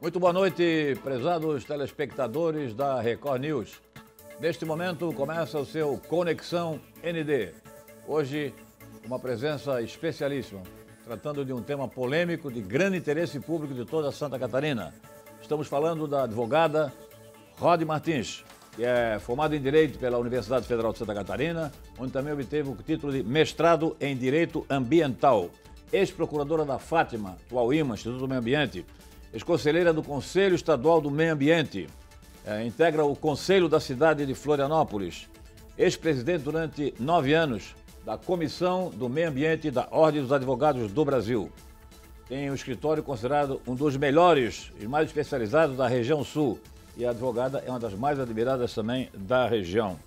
Muito boa noite, prezados telespectadores da Record News. Neste momento começa o seu Conexão ND. Hoje, uma presença especialíssima, tratando de um tema polêmico de grande interesse público de toda Santa Catarina. Estamos falando da advogada Rod Martins, que é formada em Direito pela Universidade Federal de Santa Catarina, onde também obteve o título de mestrado em Direito Ambiental. Ex-procuradora da Fátima, atual IMA, Instituto do Meio Ambiente, Ex-conselheira do Conselho Estadual do Meio Ambiente. É, integra o Conselho da cidade de Florianópolis. Ex-presidente durante nove anos da Comissão do Meio Ambiente da Ordem dos Advogados do Brasil. Tem um escritório considerado um dos melhores e mais especializados da região sul. E a advogada é uma das mais admiradas também da região.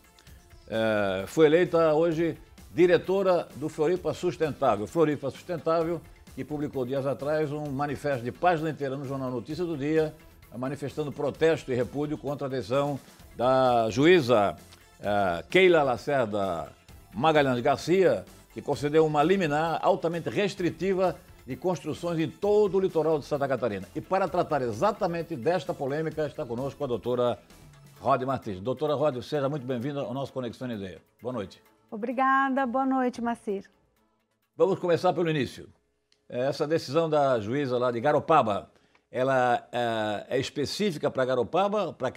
É, foi eleita hoje diretora do Floripa Sustentável. Floripa Sustentável que publicou dias atrás um manifesto de página inteira no Jornal Notícia do Dia, manifestando protesto e repúdio contra a decisão da juíza eh, Keila Lacerda Magalhães Garcia, que concedeu uma liminar altamente restritiva de construções em todo o litoral de Santa Catarina. E para tratar exatamente desta polêmica, está conosco a doutora Rod Martins. Doutora Rod, seja muito bem-vinda ao nosso Conexão Ideia. Boa noite. Obrigada, boa noite, Macir. Vamos começar pelo início. Essa decisão da juíza lá de Garopaba, ela é, é específica para Garopaba, para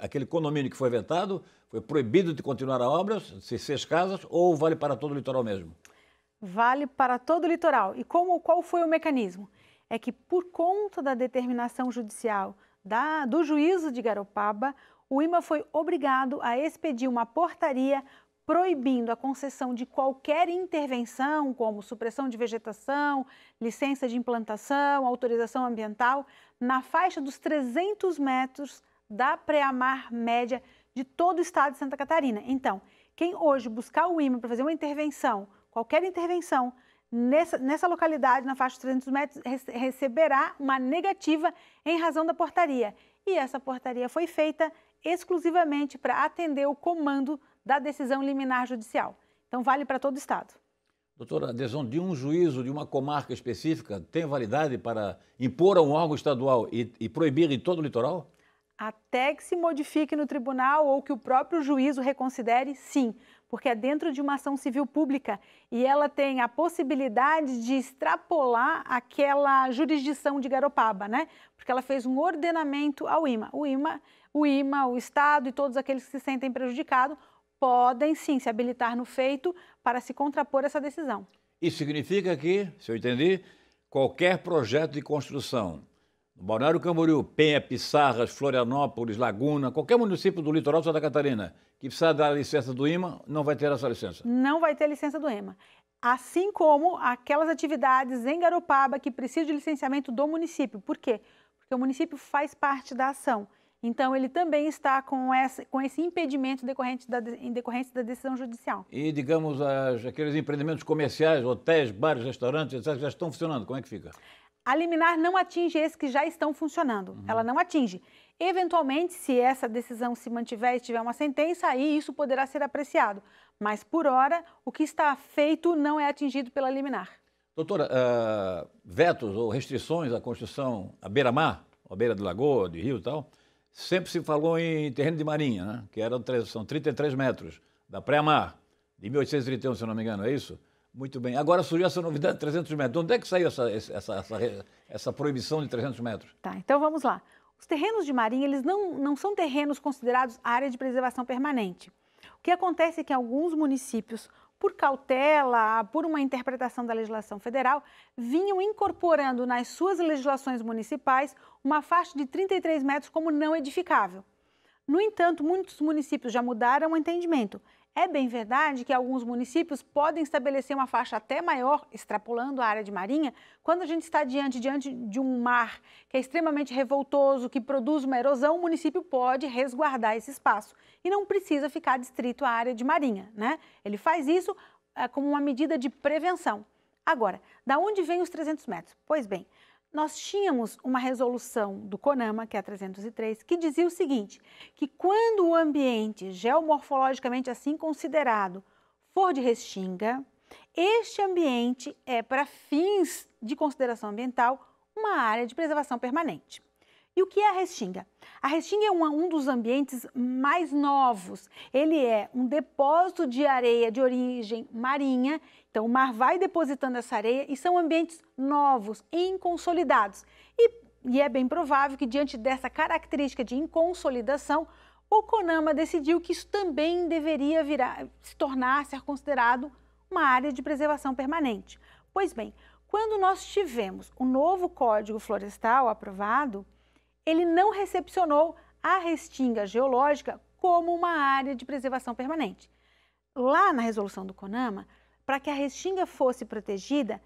aquele condomínio que foi vetado? Foi proibido de continuar a obra, se seis casas, ou vale para todo o litoral mesmo? Vale para todo o litoral. E como, qual foi o mecanismo? É que por conta da determinação judicial da, do juízo de Garopaba, o IMA foi obrigado a expedir uma portaria proibindo a concessão de qualquer intervenção, como supressão de vegetação, licença de implantação, autorização ambiental, na faixa dos 300 metros da preamar média de todo o estado de Santa Catarina. Então, quem hoje buscar o IMA para fazer uma intervenção, qualquer intervenção, nessa, nessa localidade, na faixa de 300 metros, receberá uma negativa em razão da portaria. E essa portaria foi feita exclusivamente para atender o comando da decisão liminar judicial. Então, vale para todo o Estado. Doutora, a decisão de um juízo de uma comarca específica tem validade para impor a um órgão estadual e, e proibir em todo o litoral? Até que se modifique no tribunal ou que o próprio juízo reconsidere, sim, porque é dentro de uma ação civil pública e ela tem a possibilidade de extrapolar aquela jurisdição de Garopaba, né? Porque ela fez um ordenamento ao IMA. O IMA, o IMA, o Estado e todos aqueles que se sentem prejudicados podem sim se habilitar no feito para se contrapor essa decisão. Isso significa que, se eu entendi, qualquer projeto de construção no Balneário Camboriú, Penha, Pissarras, Florianópolis, Laguna, qualquer município do litoral de Santa Catarina que precisar da licença do IMA, não vai ter essa licença? Não vai ter licença do IMA. Assim como aquelas atividades em Garopaba que precisam de licenciamento do município. Por quê? Porque o município faz parte da ação. Então, ele também está com, com esse impedimento decorrente da, em decorrência da decisão judicial. E, digamos, as, aqueles empreendimentos comerciais, hotéis, bares, restaurantes, etc., já estão funcionando, como é que fica? A liminar não atinge esses que já estão funcionando. Uhum. Ela não atinge. Eventualmente, se essa decisão se mantiver e tiver uma sentença, aí isso poderá ser apreciado. Mas, por hora, o que está feito não é atingido pela liminar. Doutora, uh, vetos ou restrições à construção à beira-mar, à beira de lagoa, de rio e tal, sempre se falou em terreno de marinha, né? que eram, são 33 metros, da pré-mar, de 1831, se não me engano, é isso? Muito bem. Agora surgiu essa novidade de 300 metros. De onde é que saiu essa, essa, essa, essa proibição de 300 metros? Tá, então vamos lá. Os terrenos de marinha, eles não, não são terrenos considerados área de preservação permanente. O que acontece é que em alguns municípios por cautela, por uma interpretação da legislação federal, vinham incorporando nas suas legislações municipais uma faixa de 33 metros como não edificável. No entanto, muitos municípios já mudaram o entendimento. É bem verdade que alguns municípios podem estabelecer uma faixa até maior, extrapolando a área de marinha, quando a gente está diante, diante de um mar que é extremamente revoltoso, que produz uma erosão, o município pode resguardar esse espaço e não precisa ficar distrito à área de marinha, né? Ele faz isso é, como uma medida de prevenção. Agora, da onde vem os 300 metros? Pois bem, nós tínhamos uma resolução do CONAMA, que é a 303, que dizia o seguinte: que quando o ambiente geomorfologicamente assim considerado for de restinga, este ambiente é, para fins de consideração ambiental, uma área de preservação permanente. E o que é a Restinga? A Restinga é um, um dos ambientes mais novos. Ele é um depósito de areia de origem marinha. Então, o mar vai depositando essa areia e são ambientes novos, inconsolidados. E, e é bem provável que, diante dessa característica de inconsolidação, o Conama decidiu que isso também deveria virar, se tornar, ser considerado uma área de preservação permanente. Pois bem, quando nós tivemos o novo Código Florestal aprovado, ele não recepcionou a restinga geológica como uma área de preservação permanente. Lá na resolução do CONAMA, para que a restinga fosse protegida,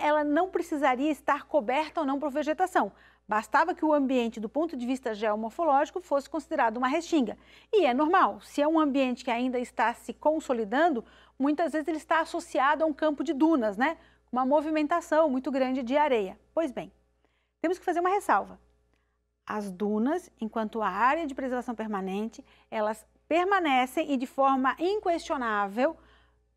ela não precisaria estar coberta ou não por vegetação. Bastava que o ambiente, do ponto de vista geomorfológico, fosse considerado uma restinga. E é normal, se é um ambiente que ainda está se consolidando, muitas vezes ele está associado a um campo de dunas, né? Uma movimentação muito grande de areia. Pois bem, temos que fazer uma ressalva. As dunas, enquanto área de preservação permanente, elas permanecem e de forma inquestionável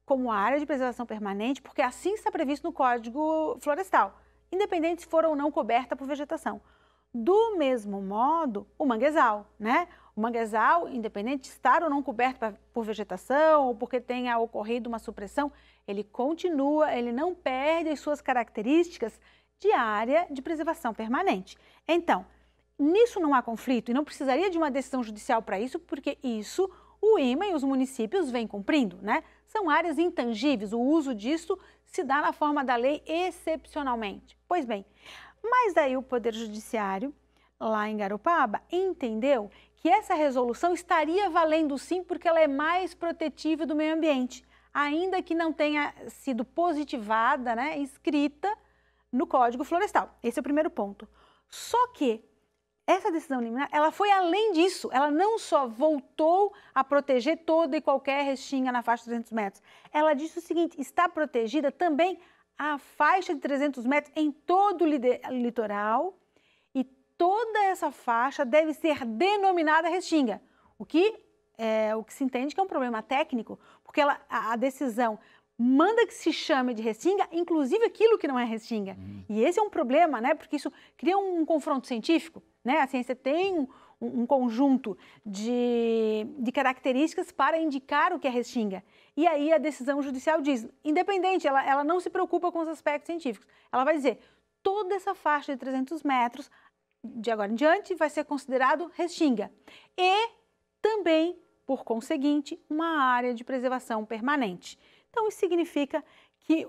como área de preservação permanente, porque assim está previsto no Código Florestal, independente se for ou não coberta por vegetação. Do mesmo modo, o manguezal, né? O manguezal, independente de estar ou não coberto por vegetação ou porque tenha ocorrido uma supressão, ele continua, ele não perde as suas características de área de preservação permanente. Então, Nisso não há conflito e não precisaria de uma decisão judicial para isso, porque isso o IMA e os municípios vêm cumprindo, né? São áreas intangíveis, o uso disso se dá na forma da lei excepcionalmente. Pois bem, mas daí o Poder Judiciário, lá em Garopaba, entendeu que essa resolução estaria valendo sim porque ela é mais protetiva do meio ambiente, ainda que não tenha sido positivada, né, escrita no Código Florestal. Esse é o primeiro ponto. Só que essa decisão liminar, ela foi além disso. Ela não só voltou a proteger toda e qualquer restinga na faixa de 300 metros. Ela disse o seguinte, está protegida também a faixa de 300 metros em todo o litoral e toda essa faixa deve ser denominada restinga, o que é o que se entende que é um problema técnico, porque ela, a, a decisão manda que se chame de restinga, inclusive aquilo que não é restinga. Hum. E esse é um problema, né? Porque isso cria um confronto científico. Né? A ciência tem um, um conjunto de, de características para indicar o que é restinga. E aí a decisão judicial diz, independente, ela, ela não se preocupa com os aspectos científicos. Ela vai dizer, toda essa faixa de 300 metros, de agora em diante, vai ser considerado restinga. E também, por conseguinte, uma área de preservação permanente. Então, isso significa que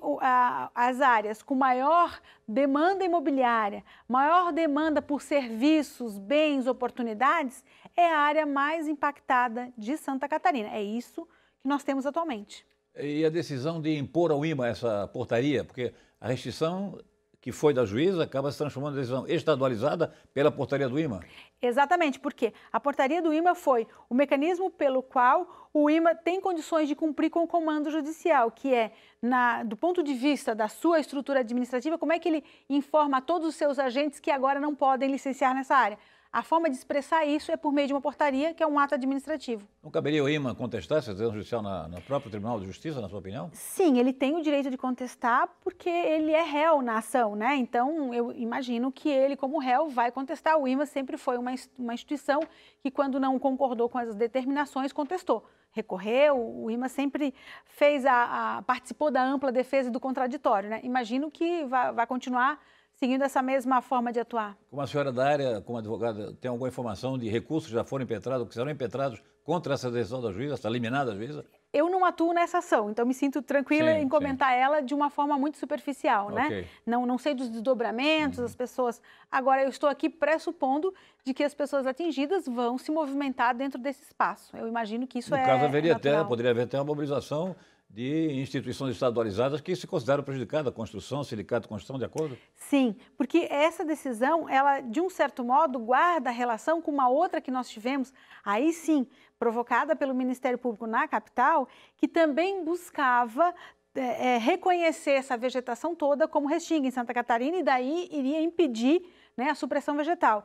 as áreas com maior demanda imobiliária, maior demanda por serviços, bens, oportunidades, é a área mais impactada de Santa Catarina. É isso que nós temos atualmente. E a decisão de impor ao IMA essa portaria, porque a restrição que foi da juíza acaba se transformando em decisão estadualizada pela portaria do IMA. Exatamente, porque a portaria do IMA foi o mecanismo pelo qual o IMA tem condições de cumprir com o comando judicial, que é, na, do ponto de vista da sua estrutura administrativa, como é que ele informa a todos os seus agentes que agora não podem licenciar nessa área. A forma de expressar isso é por meio de uma portaria, que é um ato administrativo. Não caberia o IMA contestar essa decisão judicial na, no próprio Tribunal de Justiça, na sua opinião? Sim, ele tem o direito de contestar porque ele é réu na ação, né? Então, eu imagino que ele, como réu, vai contestar. O IMA sempre foi uma, uma instituição que, quando não concordou com as determinações, contestou recorreu, o IMA sempre fez a, a, participou da ampla defesa do contraditório, né? Imagino que vai, vai continuar seguindo essa mesma forma de atuar. Como a senhora da área, como advogada, tem alguma informação de recursos que já foram impetrados, que serão impetrados contra essa decisão da juíza, essa eliminada da juíza? Eu não atuo nessa ação, então me sinto tranquila sim, em comentar sim. ela de uma forma muito superficial, né? okay. né? Não, não sei dos desdobramentos, uhum. as pessoas. Agora, eu estou aqui pressupondo de que as pessoas atingidas vão se movimentar dentro desse espaço. Eu imagino que isso no é. No caso, haveria natural. até, poderia haver até uma mobilização de instituições estadualizadas que se consideram prejudicadas, construção, sindicato, construção, de acordo? Sim, porque essa decisão, ela, de um certo modo, guarda relação com uma outra que nós tivemos, aí sim, provocada pelo Ministério Público na capital, que também buscava é, é reconhecer essa vegetação toda como restinga em Santa Catarina e daí iria impedir né, a supressão vegetal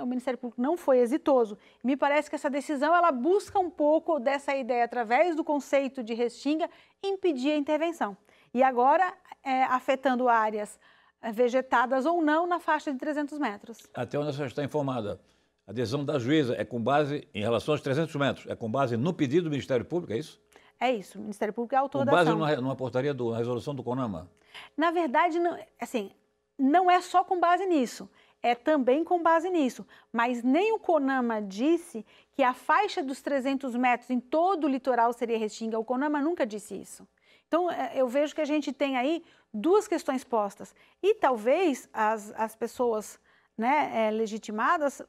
o Ministério Público não foi exitoso. Me parece que essa decisão ela busca um pouco dessa ideia através do conceito de restinga impedir a intervenção. E agora é, afetando áreas é, vegetadas ou não na faixa de 300 metros. Até onde a senhora está informada? A decisão da juíza é com base em relação aos 300 metros, é com base no pedido do Ministério Público, é isso? É isso, o Ministério Público é autor com da ação. Com base numa, numa portaria, do, na resolução do CONAMA? Na verdade, não, assim, não é só com base nisso é também com base nisso. Mas nem o CONAMA disse que a faixa dos 300 metros em todo o litoral seria restinga. O CONAMA nunca disse isso. Então, é, eu vejo que a gente tem aí duas questões postas. E talvez as, as pessoas né, é, legitimadas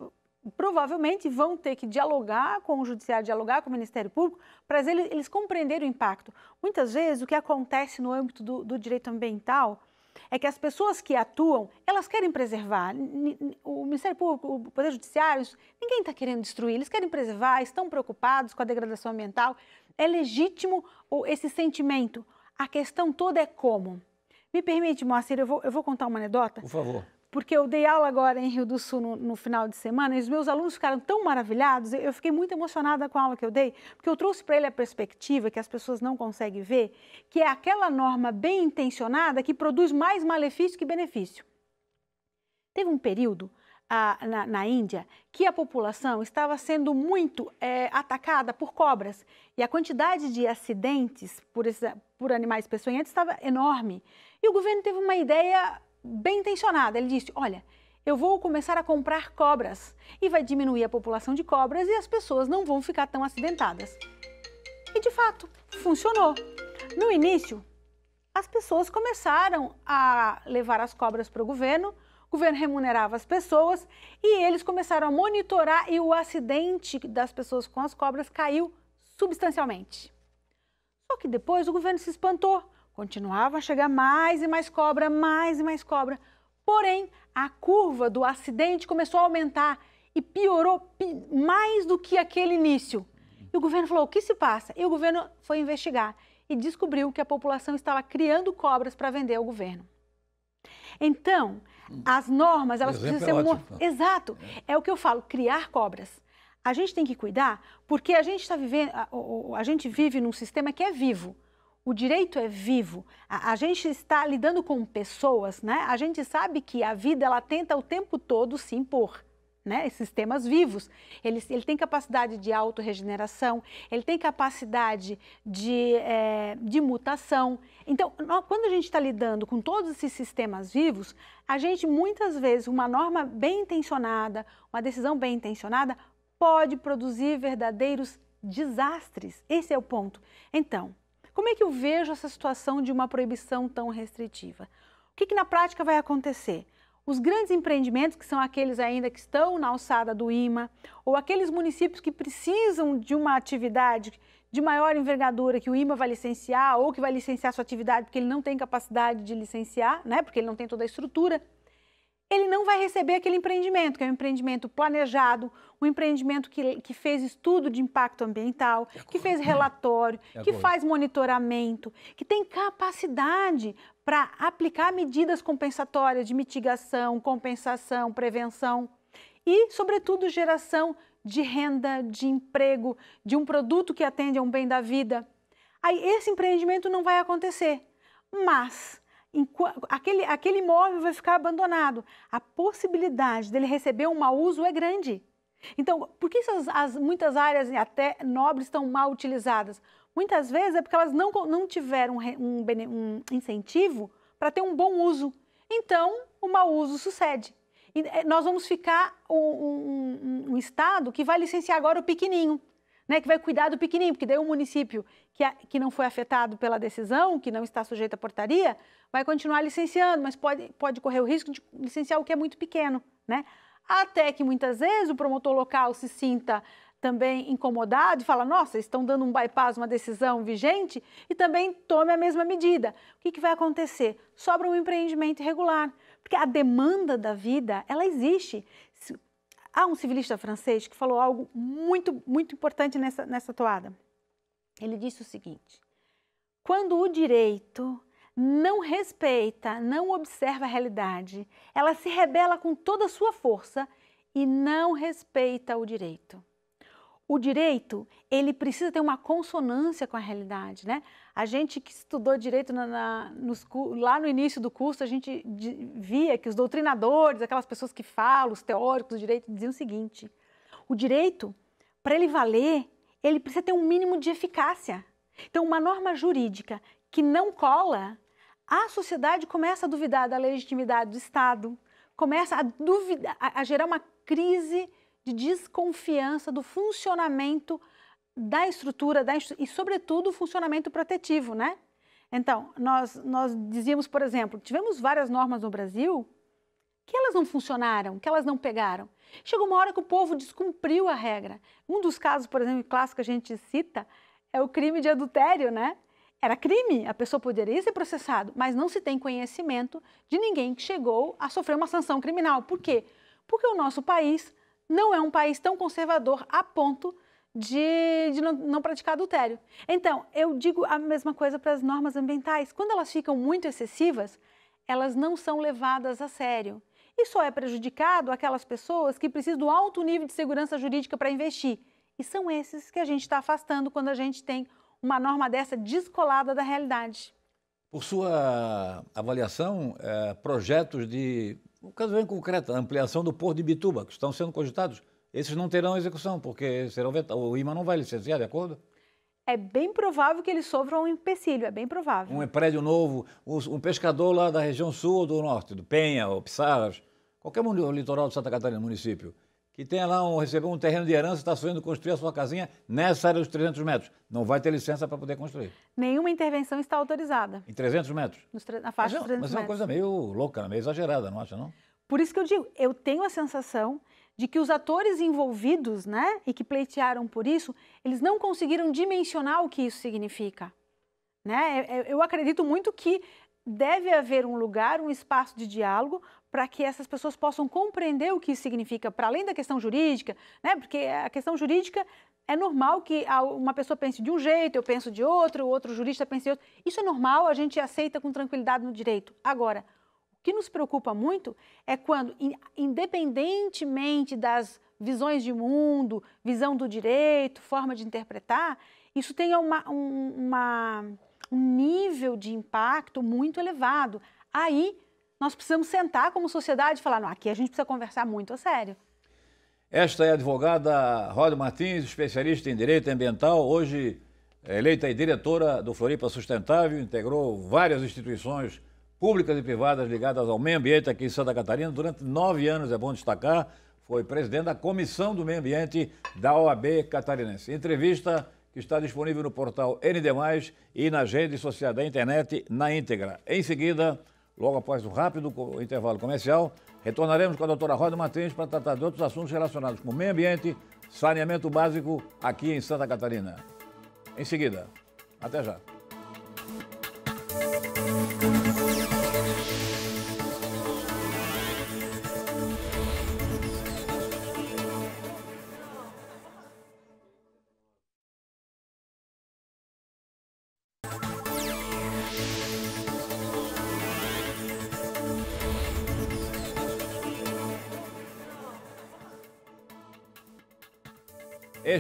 provavelmente vão ter que dialogar com o judiciário, dialogar com o Ministério Público, para eles, eles compreenderem o impacto. Muitas vezes, o que acontece no âmbito do, do direito ambiental é que as pessoas que atuam, elas querem preservar. O Ministério Público, o Poder Judiciário, ninguém está querendo destruir, eles querem preservar, estão preocupados com a degradação ambiental. É legítimo esse sentimento. A questão toda é como. Me permite, Moacir, eu vou, eu vou contar uma anedota? Por favor porque eu dei aula agora em Rio do Sul no, no, final de semana e os meus alunos ficaram tão maravilhados, eu fiquei muito emocionada com a aula que eu dei, porque eu trouxe para ele a perspectiva que as pessoas não conseguem ver, que é aquela norma bem intencionada que produz mais malefício que benefício. Teve um período ah, na, na, Índia que a população estava sendo muito é, atacada por cobras e a quantidade de acidentes por, por animais peçonhentos estava enorme. E o governo teve uma ideia bem intencionada. Ele disse: Olha, eu vou começar a comprar cobras e vai diminuir a população de cobras e as pessoas não vão ficar tão acidentadas. E de fato, funcionou. No início, as pessoas começaram a levar as cobras para o governo, o governo remunerava as pessoas e eles começaram a monitorar e o acidente das pessoas com as cobras caiu substancialmente. Só que depois o governo se espantou, Continuava a chegar mais e mais cobra, mais e mais cobra. Porém, a curva do acidente começou a aumentar e piorou mais do que aquele início. E o governo falou: o que se passa? E o governo foi investigar e descobriu que a população estava criando cobras para vender ao governo. Então, hum. as normas, elas precisam é ser. É ótimo, então. Exato. É. é o que eu falo, criar cobras. A gente tem que cuidar, porque a gente está vivendo, a, a, a, gente vive num sistema que é vivo o direito é vivo. A, a, gente está lidando com pessoas, né? A gente sabe que a vida ela tenta o tempo todo se impor. Né, Sistemas vivos. Ele, ele tem capacidade de autorregeneração, ele tem capacidade de, é, de mutação. Então, nós, quando a gente está lidando com todos esses sistemas vivos, a gente muitas vezes, uma norma bem intencionada, uma decisão bem intencionada, pode produzir verdadeiros desastres. Esse é o ponto. Então, como é que eu vejo essa situação de uma proibição tão restritiva? O que, que na prática vai acontecer? Os grandes empreendimentos, que são aqueles ainda que estão na alçada do IMA, ou aqueles municípios que precisam de uma atividade de maior envergadura que o IMA vai licenciar ou que vai licenciar sua atividade porque ele não tem capacidade de licenciar, né? Porque ele não tem toda a estrutura ele não vai receber aquele empreendimento, que é um empreendimento planejado, um empreendimento que, que fez estudo de impacto ambiental, que fez relatório, que faz monitoramento, que tem capacidade para aplicar medidas compensatórias de mitigação, compensação, prevenção e, sobretudo, geração de renda, de emprego, de um produto que atende a um bem da vida. Aí esse empreendimento não vai acontecer, mas aquele, aquele imóvel vai ficar abandonado. A possibilidade dele receber um mau uso é grande. Então, por que essas, as, muitas áreas até nobres estão mal utilizadas? Muitas vezes é porque elas não, não tiveram um, um incentivo para ter um bom uso. Então, o mau uso sucede. E eh, nós vamos ficar um, um, um Estado que vai licenciar agora o pequenininho né, que vai cuidar do pequenininho, porque daí o município que, a, que não foi afetado pela decisão, que não está sujeito à portaria, vai continuar licenciando, mas pode, pode correr o risco de licenciar o que é muito pequeno, né? Até que muitas vezes o promotor local se sinta também incomodado e fala, nossa, estão dando um bypass, uma decisão vigente, e também tome a mesma medida. O que, que vai acontecer? Sobra um empreendimento irregular, porque a demanda da vida, ela existe. Há um civilista francês que falou algo muito, muito importante nessa, nessa toada. Ele disse o seguinte: quando o direito não respeita, não observa a realidade, ela se rebela com toda a sua força e não respeita o direito o direito ele precisa ter uma consonância com a realidade, né? A gente que estudou direito na, na, nos, lá no início do curso, a gente via que os doutrinadores, aquelas pessoas que falam, os teóricos do direito, diziam o seguinte: o direito, para ele valer, ele precisa ter um mínimo de eficácia. Então, uma norma jurídica que não cola, a sociedade começa a duvidar da legitimidade do Estado, começa a, duvidar, a, a gerar uma crise de desconfiança do funcionamento da estrutura da, e, sobretudo, o funcionamento protetivo, né? Então, nós, nós dizíamos, por exemplo, tivemos várias normas no Brasil que elas não funcionaram, que elas não pegaram. Chegou uma hora que o povo descumpriu a regra. Um dos casos, por exemplo, clássico que a gente cita é o crime de adultério, né? Era crime, a pessoa poderia ser processado, mas não se tem conhecimento de ninguém que chegou a sofrer uma sanção criminal. Por quê? Porque o nosso país não é um país tão conservador a ponto de, de não, não, praticar adultério. Então, eu digo a mesma coisa para as normas ambientais. Quando elas ficam muito excessivas, elas não são levadas a sério. E só é prejudicado aquelas pessoas que precisam do alto nível de segurança jurídica para investir. E são esses que a gente está afastando quando a gente tem uma norma dessa descolada da realidade. Por sua avaliação, eh, projetos de um caso bem concreto, a ampliação do Porto de Bituba, que estão sendo cogitados, esses não terão execução, porque serão O IMA não vai licenciar, de acordo? É bem provável que eles sofram um empecilho, é bem provável. Um prédio novo, um pescador lá da região sul ou do norte, do Penha ou Pissaras, qualquer litoral de Santa Catarina, município, que tem lá um, recebeu um terreno de herança e está sonhando construir a sua casinha nessa área dos 300 metros. Não vai ter licença para poder construir. Nenhuma intervenção está autorizada. Em 300 metros? na faixa mas, de 300 metros. Mas é uma coisa meio louca, meio exagerada, não acha, não? Por isso que eu digo, eu tenho a sensação de que os atores envolvidos, né, e que pleitearam por isso, eles não conseguiram dimensionar o que isso significa. Né? É, é, eu acredito muito que deve haver um lugar, um espaço de diálogo para que essas pessoas possam compreender o que isso significa, para além da questão jurídica, né? Porque a questão jurídica é normal que uma pessoa pense de um jeito, eu penso de outro, o outro jurista pense de outro. Isso é normal, a gente aceita com tranquilidade no direito. Agora, o que nos preocupa muito é quando, independentemente das visões de mundo, visão do direito, forma de interpretar, isso tenha uma, um, uma, um nível de impacto muito elevado. Aí nós precisamos sentar como sociedade e falar: não, aqui a gente precisa conversar muito a sério. Esta é a advogada Ródio Martins, especialista em direito ambiental, hoje eleita e diretora do Floripa Sustentável, integrou várias instituições públicas e privadas ligadas ao meio ambiente aqui em Santa Catarina durante nove anos, é bom destacar. Foi presidente da Comissão do Meio Ambiente da OAB Catarinense. Entrevista que está disponível no portal ND, e nas redes sociais da internet na íntegra. Em seguida, Logo após o rápido intervalo comercial, retornaremos com a doutora Roda Martins para tratar de outros assuntos relacionados com o meio ambiente, saneamento básico aqui em Santa Catarina. Em seguida, até já.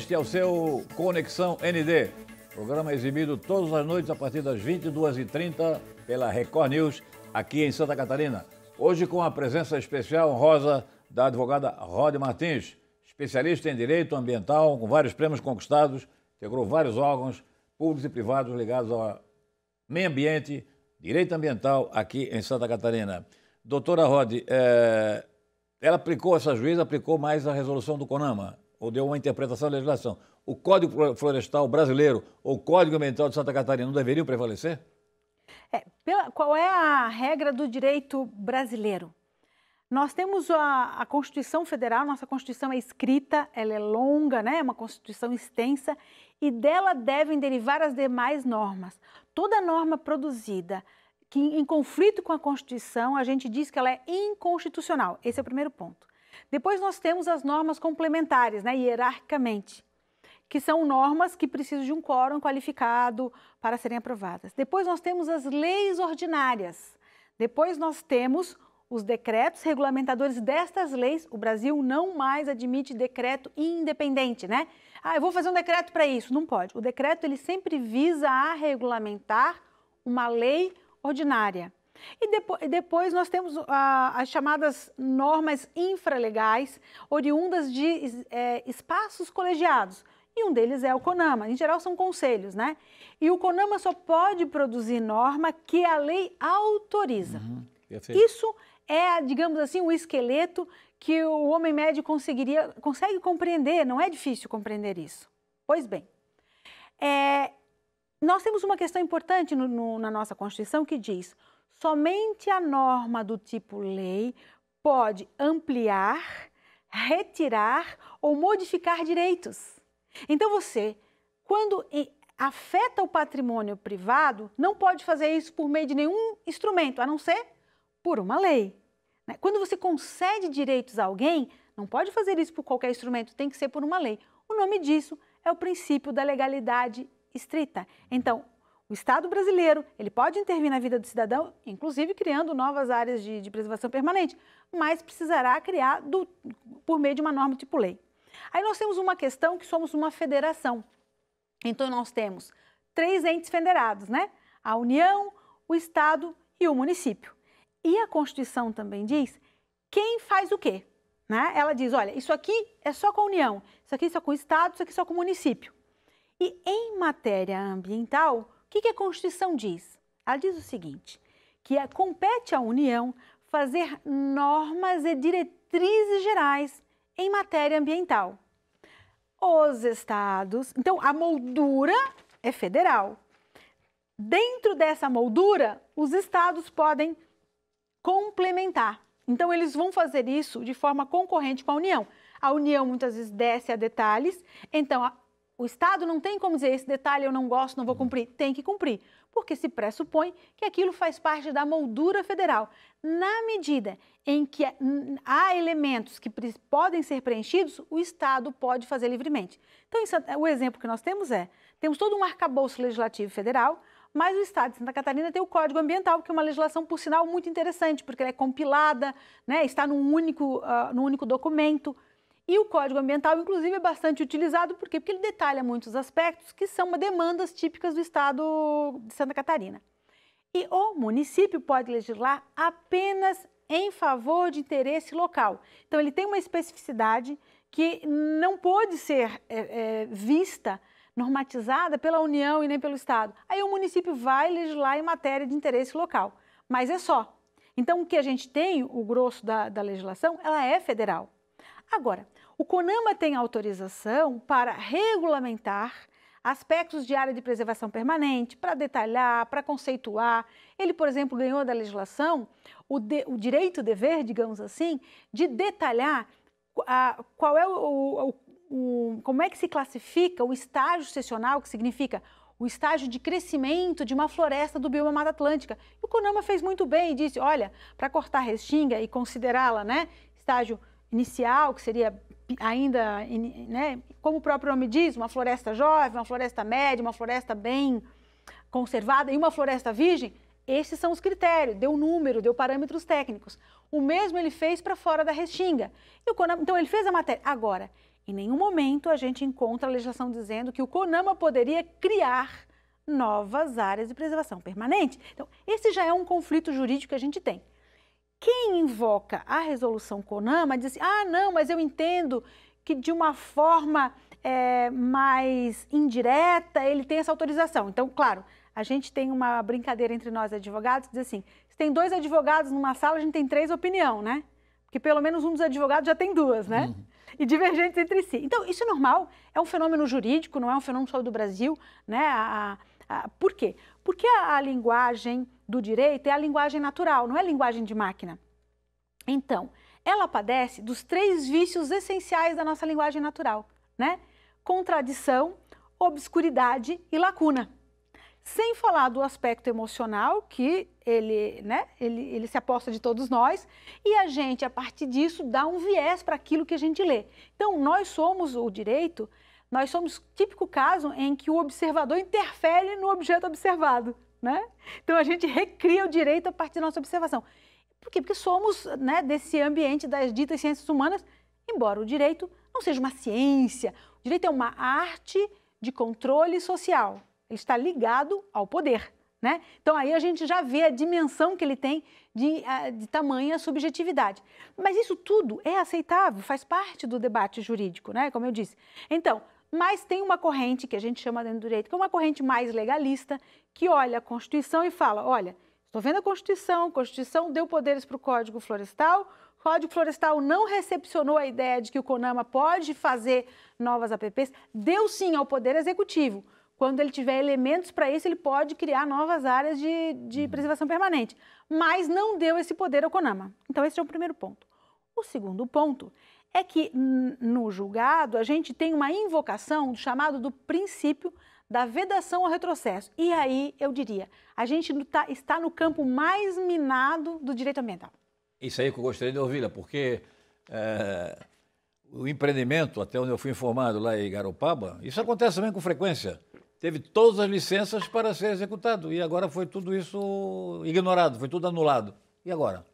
Este é o seu Conexão ND, programa exibido todas as noites a partir das 22h30 pela Record News, aqui em Santa Catarina. Hoje com a presença especial honrosa da advogada Rod Martins, especialista em direito ambiental, com vários prêmios conquistados, integrou vários órgãos públicos e privados ligados ao meio ambiente, direito ambiental aqui em Santa Catarina. Doutora Rod, é, ela aplicou, essa juíza aplicou mais a resolução do CONAMA, ou deu uma interpretação da legislação, o Código Florestal Brasileiro ou o Código Ambiental de Santa Catarina não deveriam prevalecer? É, pela, qual é a regra do direito brasileiro? Nós temos a, a, Constituição Federal, nossa Constituição é escrita, ela é longa, né? é uma Constituição extensa, e dela devem derivar as demais normas. Toda norma produzida que em conflito com a Constituição, a gente diz que ela é inconstitucional. Esse é o primeiro ponto. Depois nós temos as normas complementares, né, hierarquicamente, que são normas que precisam de um quórum qualificado para serem aprovadas. Depois nós temos as leis ordinárias. Depois nós temos os decretos regulamentadores destas leis. O Brasil não mais admite decreto independente, né? Ah, eu vou fazer um decreto para isso. Não pode. O decreto ele sempre visa a regulamentar uma lei ordinária. E depois, nós temos as chamadas normas infralegais, oriundas de é, espaços colegiados. E um deles é o CONAMA. Em geral, são conselhos, né? E o CONAMA só pode produzir norma que a lei autoriza. Uhum, Isso é, digamos assim, o esqueleto que o homem médio conseguiria, consegue compreender, não é difícil compreender isso. Pois bem, é, nós temos uma questão importante no, no, na nossa Constituição que diz: Somente a norma do tipo lei pode ampliar, retirar ou modificar direitos. Então você, quando afeta o patrimônio privado, não pode fazer isso por meio de nenhum instrumento, a não ser por uma lei. Né? Quando você concede direitos a alguém, não pode fazer isso por qualquer instrumento, tem que ser por uma lei. O nome disso é o princípio da legalidade estrita. Então, o Estado brasileiro ele pode intervir na vida do cidadão, inclusive criando novas áreas de, de preservação permanente, mas precisará criar do, por meio de uma norma tipo lei. Aí nós temos uma questão que somos uma federação. Então nós temos três entes federados, né? A União, o Estado e o município. E a Constituição também diz quem faz o quê. Né? Ela diz, olha, isso aqui é só com a União, isso aqui é só com o Estado, isso aqui é só com o município. E em matéria ambiental, que, que a Constituição diz? Ela diz o seguinte: que é, compete à União fazer normas e diretrizes gerais em matéria ambiental. Os estados. Então, a moldura é federal. Dentro dessa moldura, os estados podem complementar. Então, eles vão fazer isso de forma concorrente com a União. A União muitas vezes desce a detalhes, então o Estado não tem como dizer esse detalhe eu não gosto, não vou uhum. cumprir. Tem que cumprir, porque se pressupõe que aquilo faz parte da moldura federal. Na medida em que é, há elementos que podem ser preenchidos, o Estado pode fazer livremente. Então, isso, é, é, o exemplo que nós temos é: temos todo um arcabouço legislativo federal, mas o Estado de Santa Catarina tem o Código Ambiental, que é uma legislação, por sinal, muito interessante, porque ela é compilada, né, está num único, uh, num único documento. E o Código Ambiental, inclusive, é bastante utilizado, por quê? Porque ele detalha muitos aspectos que são demandas típicas do Estado de Santa Catarina. E o município pode legislar apenas em favor de interesse local. Então, ele tem uma especificidade que não pode ser é, é, vista, normatizada pela União e nem pelo Estado. Aí o município vai legislar em matéria de interesse local, mas é só. Então, o que a gente tem, o grosso da, da legislação, ela é federal. Agora, o CONAMA tem autorização para regulamentar aspectos de área de preservação permanente, para detalhar, para conceituar. Ele, por exemplo, ganhou da legislação o, de, o direito, o dever, digamos assim, de detalhar a, qual é o, o, o, como é que se classifica o estágio sessional, que significa o estágio de crescimento de uma floresta do bioma Mata Atlântica. E o CONAMA fez muito bem e disse, olha, para cortar restinga e considerá-la, né, estágio inicial, que seria ainda, né, como o próprio nome diz, uma floresta jovem, uma floresta média, uma floresta bem conservada e uma floresta virgem, esses são os critérios, deu número, deu parâmetros técnicos. O mesmo ele fez para fora da restinga. Conama, então ele fez a matéria. Agora, em nenhum momento a gente encontra a legislação dizendo que o CONAMA poderia criar novas áreas de preservação permanente. Então, esse já é um conflito jurídico que a gente tem. Quem invoca a resolução CONAMA diz assim: ah, não, mas eu entendo que de uma forma é, mais indireta ele tem essa autorização. Então, claro, a gente tem uma brincadeira entre nós advogados que diz assim: se tem dois advogados numa sala, a gente tem três opinião, né? Porque pelo menos um dos advogados já tem duas, né? Uhum. E divergentes entre si. Então, isso é normal, é um fenômeno jurídico, não é um fenômeno só do Brasil, né? A, a ah, por quê? Porque a, linguagem do direito é a linguagem natural, não é linguagem de máquina. Então, ela padece dos três vícios essenciais da nossa linguagem natural, né? Contradição, obscuridade e lacuna. Sem falar do aspecto emocional que ele, né, ele, ele se aposta de todos nós e a gente, a partir disso, dá um viés para aquilo que a gente lê. Então, nós somos o direito, nós somos típico caso em que o observador interfere no objeto observado, né? Então a gente recria o direito a partir da nossa observação. Por quê? Porque somos né, desse ambiente das ditas ciências humanas, embora o direito não seja uma ciência, o direito é uma arte de controle social. Ele está ligado ao poder. Né? Então aí a gente já vê a dimensão que ele tem de, eh, de tamanha subjetividade. Mas isso tudo é aceitável, faz parte do debate jurídico, né? como eu disse. Então, mas tem uma corrente que a gente chama dentro do direito, que é uma corrente mais legalista, que olha a Constituição e fala: olha, estou vendo a Constituição, a Constituição deu poderes para o Código Florestal, o Código Florestal não recepcionou a ideia de que o CONAMA pode fazer novas APPs, deu sim ao Poder Executivo. Quando ele tiver elementos para isso, ele pode criar novas áreas de, de uhum. preservação permanente. Mas não deu esse poder ao CONAMA. Então, esse é o primeiro ponto. O segundo ponto é que no julgado a gente tem uma invocação do chamado do princípio da vedação ao retrocesso. E aí eu diria, a gente tá, está no campo mais minado do direito ambiental. Isso aí que eu gostaria de ouvir, né? porque é, o empreendimento, até onde eu fui informado lá em Garopaba, isso acontece também com frequência. Teve todas as licenças para ser executado e agora foi tudo isso ignorado, foi tudo anulado. E agora?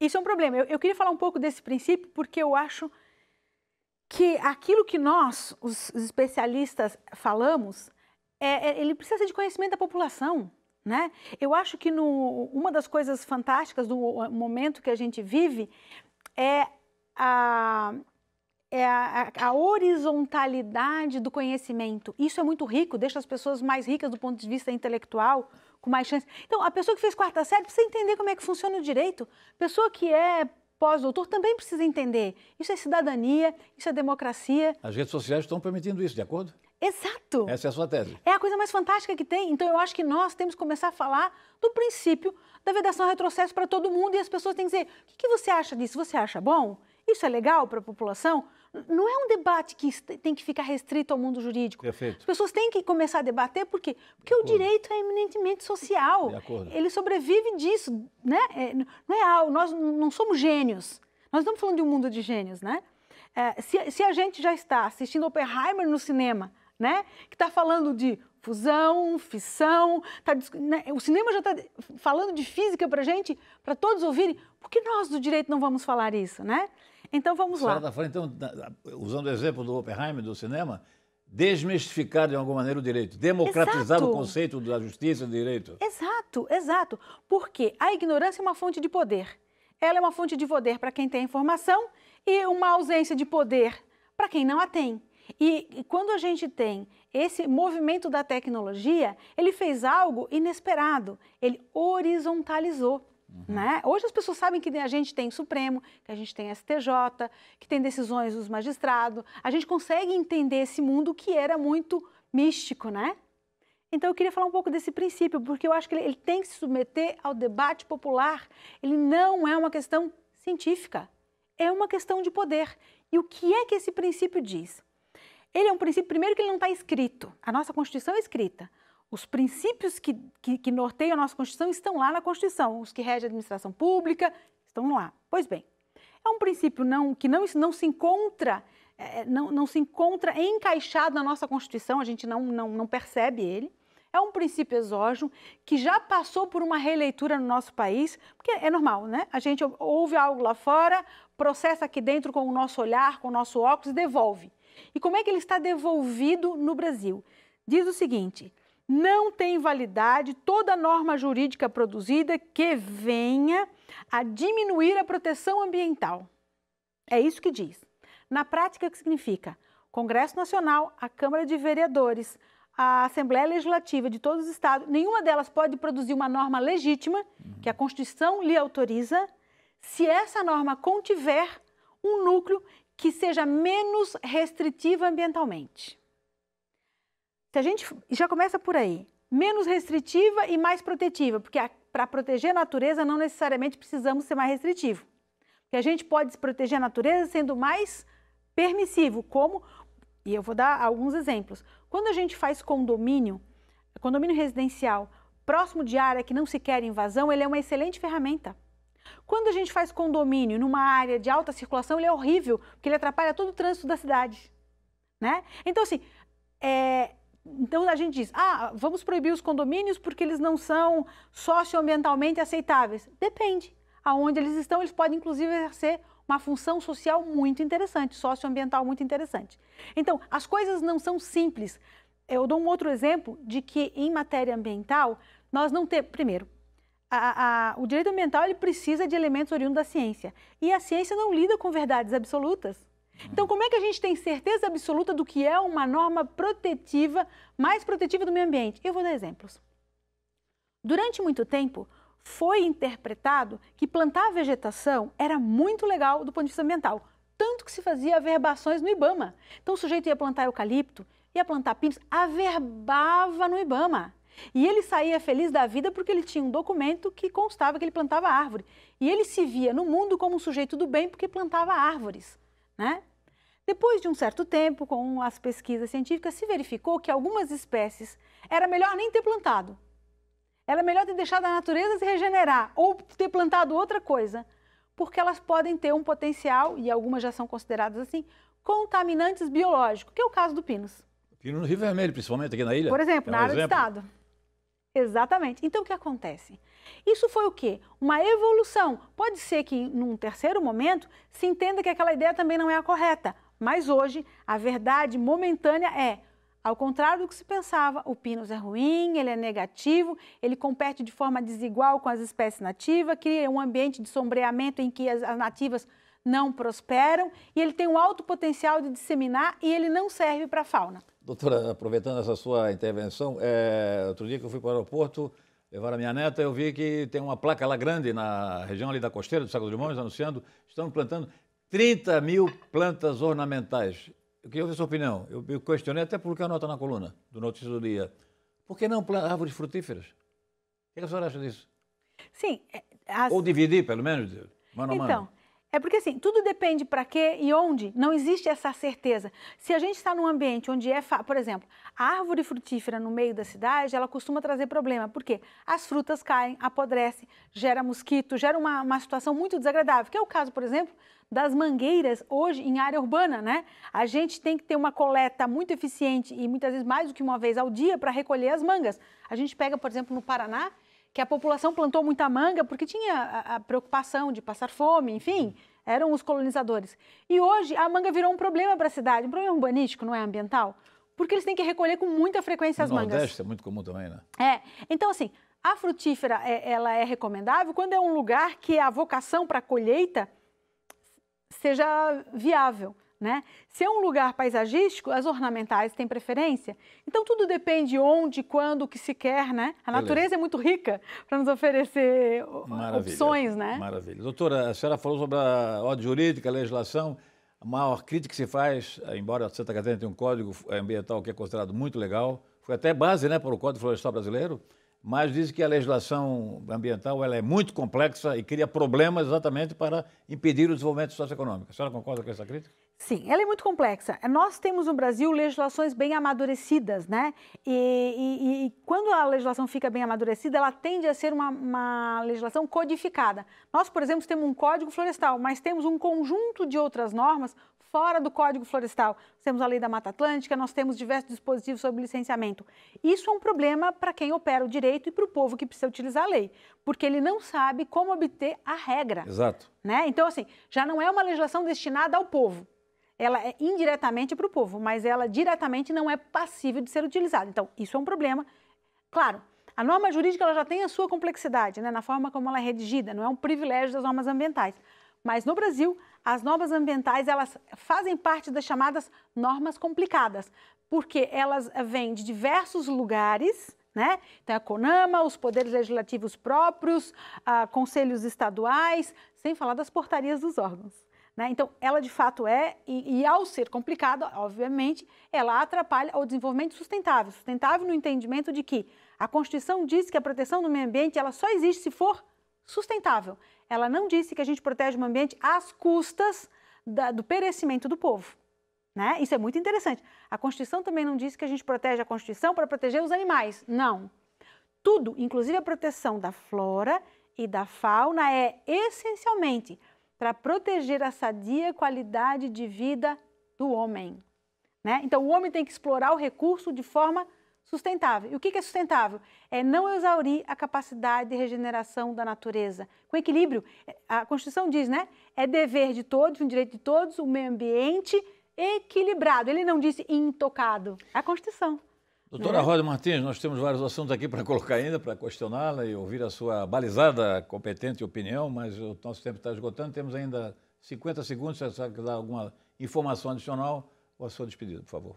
Isso é um problema. Eu, eu queria falar um pouco desse princípio porque eu acho que aquilo que nós, os especialistas, falamos, é, é ele precisa ser de conhecimento da população. Né? Eu acho que no, uma das coisas fantásticas do momento que a gente vive é a, é a, a, horizontalidade do conhecimento. Isso é muito rico, deixa as pessoas mais ricas do ponto de vista intelectual, com mais chance. Então, a pessoa que fez quarta série precisa entender como é que funciona o direito. Pessoa que é pós-doutor também precisa entender. Isso é cidadania, isso é democracia. As redes sociais estão permitindo isso, de acordo? Exato. Essa é a sua tese. É a coisa mais fantástica que tem. Então, eu acho que nós temos que começar a falar do princípio da vedação retrocesso para todo mundo e as pessoas têm que dizer: o que, que você acha disso? Você acha bom? Isso é legal para a população? não é um debate que tem que ficar restrito ao mundo jurídico. Perfeito. As pessoas têm que começar a debater por quê? Porque o direito é eminentemente social. De acordo. Ele sobrevive disso, né? É, não é algo, nós não somos gênios. Nós estamos falando de um mundo de gênios, né? É, se, se, a gente já está assistindo Oppenheimer no cinema, né? Que está falando de fusão, fissão, tá, né? o cinema já está falando de física para gente, para todos ouvirem. Por que nós do direito não vamos falar isso, né? Então vamos lá. Está falando, então, usando o exemplo do Oppenheimer, do cinema, desmistificar de alguma maneira o direito, democratizar exato. o conceito da justiça e do direito. Exato, exato. Porque a ignorância é uma fonte de poder. Ela é uma fonte de poder para quem tem informação e uma ausência de poder para quem não a tem. E quando a gente tem esse movimento da tecnologia, ele fez algo inesperado, ele horizontalizou. Uhum. Né? Hoje as pessoas sabem que a gente tem Supremo, que a gente tem STJ, que tem decisões dos magistrados. A gente consegue entender esse mundo que era muito místico, né? Então eu queria falar um pouco desse princípio, porque eu acho que ele, ele tem que se submeter ao debate popular. Ele não é uma questão científica, é uma questão de poder. E o que é que esse princípio diz? Ele é um princípio, primeiro, que ele não está escrito. A nossa Constituição é escrita. Os princípios que, que, que norteiam a nossa Constituição estão lá na Constituição. Os que regem a administração pública estão lá. Pois bem, é um princípio não, que não, não se encontra é, é, não, não, se encontra encaixado na nossa Constituição, a gente não, não, não, percebe ele. É um princípio exógeno que já passou por uma releitura no nosso país, porque é normal, né? A gente ouve algo lá fora, processa aqui dentro com o nosso olhar, com o nosso óculos, devolve. E como é que ele está devolvido no Brasil? Diz o seguinte: não tem validade toda norma jurídica produzida que venha a diminuir a proteção ambiental. É isso que diz. Na prática, o que significa? Congresso Nacional, a Câmara de Vereadores, a Assembleia Legislativa de todos os estados, nenhuma delas pode produzir uma norma legítima, que a Constituição lhe autoriza, se essa norma contiver um núcleo que seja menos restritiva ambientalmente. Se a gente já começa por aí, menos restritiva e mais protetiva, porque para proteger a natureza não necessariamente precisamos ser mais restritivo. Porque a gente pode proteger a natureza sendo mais permissivo, como e eu vou dar alguns exemplos. Quando a gente faz condomínio, condomínio residencial próximo de área que não se quer invasão, ele é uma excelente ferramenta. Quando a gente faz condomínio numa área de alta circulação, ele é horrível, porque ele atrapalha todo o trânsito da cidade. Né? Então, assim, é, então a gente diz, ah, vamos proibir os condomínios porque eles não são socioambientalmente aceitáveis. Depende. Aonde eles estão, eles podem inclusive exercer uma função social muito interessante, socioambiental muito interessante. Então, as coisas não são simples. Eu dou um outro exemplo de que em matéria ambiental, nós não temos. Primeiro, a, a, o direito ambiental ele precisa de elementos oriundos da ciência. E a ciência não lida com verdades absolutas. Então, como é que a gente tem certeza absoluta do que é uma norma protetiva, mais protetiva do meio ambiente? Eu vou dar exemplos. Durante muito tempo, foi interpretado que plantar vegetação era muito legal do ponto de vista ambiental, tanto que se fazia averbações no Ibama. Então, o sujeito ia plantar eucalipto, ia plantar pinos, averbava no Ibama. E ele saía feliz da vida porque ele tinha um documento que constava que ele plantava árvore. E ele se via no mundo como um sujeito do bem porque plantava árvores né? Depois de um certo tempo, com as pesquisas científicas, se verificou que algumas espécies era melhor nem ter plantado. Era melhor ter deixado a natureza se regenerar ou ter plantado outra coisa, porque elas podem ter um potencial, e algumas já são consideradas assim, contaminantes biológicos, que é o caso do pinus. Pino no Rio Vermelho, principalmente aqui na ilha. Por exemplo, é um na área exemplo. do estado. Exatamente. Então, o que acontece? Isso foi o quê? Uma evolução. Pode ser que, num terceiro momento, se entenda que aquela ideia também não é a correta, mas hoje a verdade momentânea é. Ao contrário do que se pensava, o pinus é ruim, ele é negativo, ele compete de forma desigual com as espécies nativas, cria um ambiente de sombreamento em que as nativas não prosperam e ele tem um alto potencial de disseminar e ele não serve para a fauna. Doutora, aproveitando essa sua intervenção, é, outro dia que eu fui para o aeroporto, levaram a minha neta, eu vi que tem uma placa lá grande na região ali da costeira do Saco de Mãos, anunciando, estamos plantando 30 mil plantas ornamentais. Eu queria ouvir sua opinião. Eu, me questionei até publicar a nota na coluna do Notícia do Dia. Por que não árvores frutíferas? O é que a senhora acha disso? Sim. É, as... Ou dividir, pelo menos, mano a então, mano. É porque assim, tudo depende para quê e onde. Não existe essa certeza. Se a gente está num ambiente onde é, por exemplo, a árvore frutífera no meio da cidade, ela costuma trazer problema. Por quê? As frutas caem, apodrecem, gera mosquito, gera uma, uma situação muito desagradável. Que é o caso, por exemplo, das mangueiras hoje em área urbana, né? A gente tem que ter uma coleta muito eficiente e muitas vezes mais do que uma vez ao dia para recolher as mangas. A gente pega, por exemplo, no Paraná, que a população plantou muita manga porque tinha a, a preocupação de passar fome, enfim, eram os colonizadores. E hoje a manga virou um problema para a cidade, um problema urbanístico, não é ambiental, porque eles têm que recolher com muita frequência no as mangas. No Nordeste é muito comum também, né? É. Então, assim, a frutífera, é, ela é recomendável quando é um lugar que a vocação para colheita seja viável. Né? Se é um lugar paisagístico, as ornamentais têm preferência. Então tudo depende onde, quando, o que se quer, né? A natureza é muito rica para nos oferecer Maravilha. opções, né? Maravilha. Doutora, a senhora falou sobre a ordem jurídica, a legislação. A maior crítica que se faz, embora a Santa Catarina tenha um código ambiental que é considerado muito legal, foi até base né, para o Código Florestal Brasileiro, mas diz que a legislação ambiental ela é muito complexa e cria problemas exatamente para impedir o desenvolvimento socioeconômico. A senhora concorda com essa crítica? Sim, ela é muito complexa. Nós temos no Brasil legislações bem amadurecidas, né? E, e, e quando a legislação fica bem amadurecida, ela tende a ser uma, uma, legislação codificada. Nós, por exemplo, temos um código florestal, mas temos um conjunto de outras normas fora do código florestal. temos a lei da Mata Atlântica, nós temos diversos dispositivos sobre licenciamento. Isso é um problema para quem opera o direito e para o povo que precisa utilizar a lei, porque ele não sabe como obter a regra. Exato. Né? Então, assim, já não é uma legislação destinada ao povo ela é indiretamente para o povo, mas ela diretamente não é passível de ser utilizada. Então, isso é um problema. Claro, a norma jurídica ela já tem a sua complexidade, né, na forma como ela é redigida, não é um privilégio das normas ambientais. Mas no Brasil, as normas ambientais elas fazem parte das chamadas normas complicadas, porque elas vêm de diversos lugares, né? Então a é CONAMA, os poderes legislativos próprios, ah, conselhos estaduais, sem falar das portarias dos órgãos. Né? Então, ela de fato é, e, e ao ser complicada, obviamente, ela atrapalha o desenvolvimento sustentável. Sustentável no entendimento de que a Constituição diz que a proteção do meio ambiente ela só existe se for sustentável. Ela não disse que a gente protege o meio ambiente às custas da, do perecimento do povo. Né? Isso é muito interessante. A Constituição também não disse que a gente protege a Constituição para proteger os animais. Não. Tudo, inclusive a proteção da flora e da fauna, é essencialmente para proteger a sadia qualidade de vida do homem. Né? Então, o homem tem que explorar o recurso de forma sustentável. E o que é sustentável? É não exaurir a capacidade de regeneração da natureza. Com equilíbrio, é, a Constituição diz, né? É dever de todos, um direito de todos, o meio ambiente equilibrado. Ele não disse intocado. É a Constituição. Doutora é? Rosa Martins, nós temos vários assuntos aqui para colocar ainda, para questioná-la e ouvir a sua balizada, competente opinião, mas o nosso tempo está esgotando. Temos ainda 50 segundos, se você dar alguma informação adicional ou a sua despedida, por favor.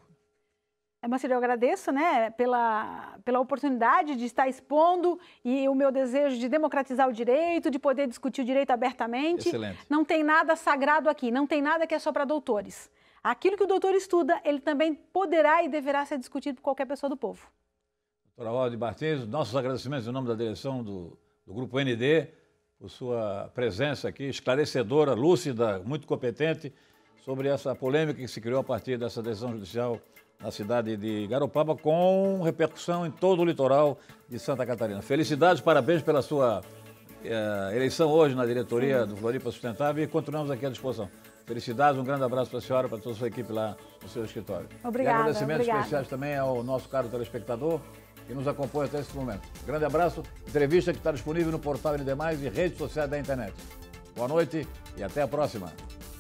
É, Marcelo, eu agradeço né, pela, pela oportunidade de estar expondo e o meu desejo de democratizar o direito, de poder discutir o direito abertamente. Excelente. Não tem nada sagrado aqui, não tem nada que é só para doutores. Aquilo que o doutor estuda, ele também poderá e deverá ser discutido por qualquer pessoa do povo. Doutora Waldi Martins, nossos agradecimentos em nome da direção do, do Grupo ND por sua presença aqui, esclarecedora, lúcida, muito competente, sobre essa polêmica que se criou a partir dessa decisão judicial na cidade de Garopaba, com repercussão em todo o litoral de Santa Catarina. Felicidades, parabéns pela sua eh, eleição hoje na diretoria do Floripa Sustentável e continuamos aqui à disposição. Felicidades, um grande abraço para a senhora, para toda a sua equipe lá no seu escritório. Obrigada. E agradecimentos obrigada. especiais também ao nosso caro telespectador que nos acompanha até esse momento. Grande abraço, entrevista que está disponível no portal ND demais e redes sociais da internet. Boa noite e até a próxima.